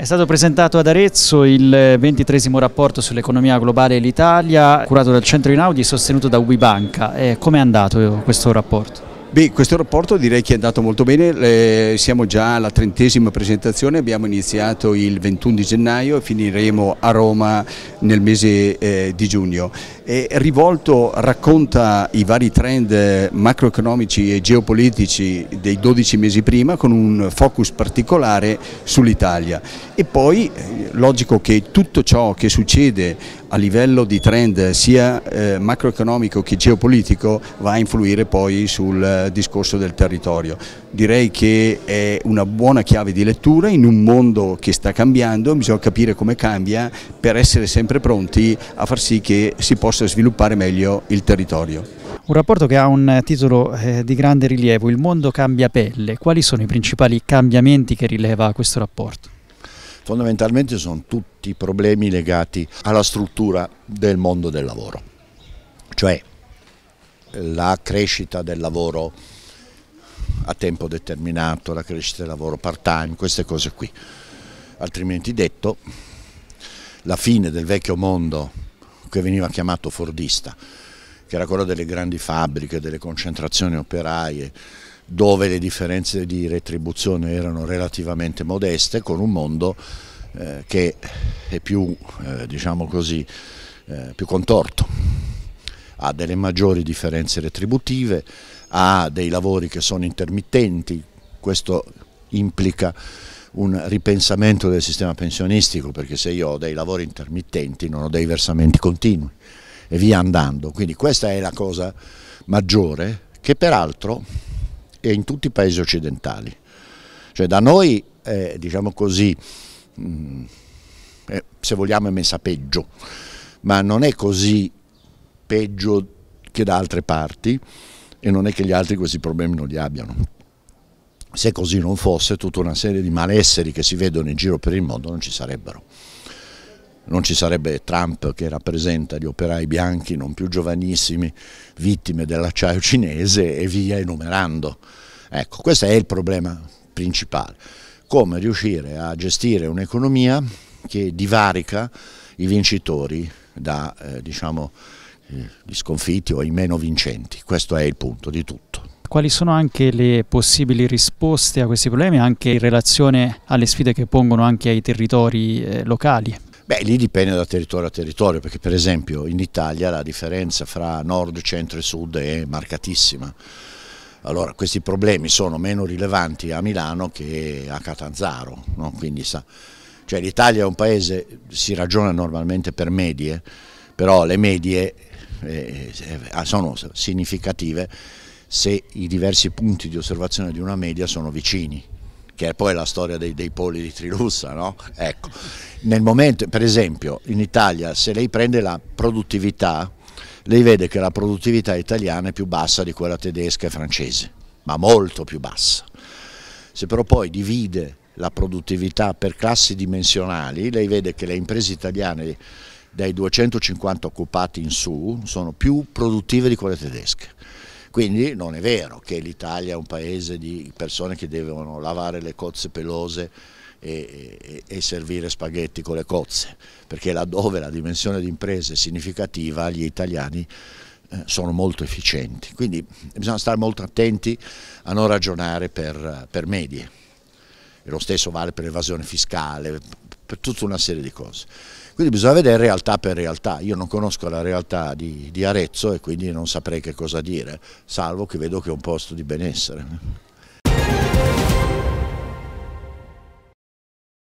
È stato presentato ad Arezzo il ventitresimo rapporto sull'economia globale e l'Italia, curato dal Centro Inaudi e sostenuto da Ubibanca. Come è andato questo rapporto? Beh, questo rapporto direi che è andato molto bene, eh, siamo già alla trentesima presentazione, abbiamo iniziato il 21 di gennaio e finiremo a Roma nel mese eh, di giugno. E Rivolto racconta i vari trend eh, macroeconomici e geopolitici dei 12 mesi prima con un focus particolare sull'Italia e poi eh, logico che tutto ciò che succede a livello di trend eh, sia eh, macroeconomico che geopolitico va a influire poi sul discorso del territorio direi che è una buona chiave di lettura in un mondo che sta cambiando, bisogna capire come cambia per essere sempre pronti a far sì che si possa sviluppare meglio il territorio. Un rapporto che ha un titolo eh, di grande rilievo, Il mondo cambia pelle, quali sono i principali cambiamenti che rileva questo rapporto? Fondamentalmente sono tutti problemi legati alla struttura del mondo del lavoro, cioè la crescita del lavoro a tempo determinato, la crescita del lavoro part time, queste cose qui. Altrimenti detto, la fine del vecchio mondo che veniva chiamato fordista, che era quello delle grandi fabbriche, delle concentrazioni operaie, dove le differenze di retribuzione erano relativamente modeste, con un mondo eh, che è più, eh, diciamo così, eh, più contorto, ha delle maggiori differenze retributive, ha dei lavori che sono intermittenti, questo implica un ripensamento del sistema pensionistico perché se io ho dei lavori intermittenti non ho dei versamenti continui e via andando, quindi questa è la cosa maggiore che peraltro è in tutti i paesi occidentali, cioè da noi è, diciamo così, mh, mm, è, se vogliamo è messa peggio, ma non è così peggio che da altre parti, e non è che gli altri questi problemi non li abbiano. Se così non fosse, tutta una serie di malesseri che si vedono in giro per il mondo non ci sarebbero. Non ci sarebbe Trump che rappresenta gli operai bianchi non più giovanissimi, vittime dell'acciaio cinese e via enumerando. Ecco, questo è il problema principale. Come riuscire a gestire un'economia che divarica i vincitori da, eh, diciamo, gli sconfitti o i meno vincenti. Questo è il punto di tutto. Quali sono anche le possibili risposte a questi problemi, anche in relazione alle sfide che pongono anche ai territori eh, locali? Beh, lì dipende da territorio a territorio, perché per esempio in Italia la differenza fra nord, centro e sud è marcatissima. Allora, questi problemi sono meno rilevanti a Milano che a Catanzaro, no? quindi cioè, l'Italia è un paese, si ragiona normalmente per medie, però le medie eh, eh ah, sono significative se i diversi punti di osservazione di una media sono vicini che è poi la storia dei, dei poli di Trilussa, no? ecco. Nel momento, per esempio, in Italia se lei prende la produttività, lei vede che la produttività italiana è più bassa di quella tedesca e francese, ma molto più bassa. Se però poi divide la produttività per classi dimensionali, lei vede che le imprese italiane dai 250 occupati in su sono più produttive di quelle tedesche. Quindi non è vero che l'Italia è un paese di persone che devono lavare le cozze pelose e, e, e, servire spaghetti con le cozze, perché laddove la dimensione di impresa è significativa gli italiani eh, sono molto efficienti. Quindi bisogna stare molto attenti a non ragionare per, per medie. E lo stesso vale per l'evasione fiscale, per tutta una serie di cose. Quindi bisogna vedere realtà per realtà. Io non conosco la realtà di, di Arezzo e quindi non saprei che cosa dire, salvo che vedo che è un posto di benessere.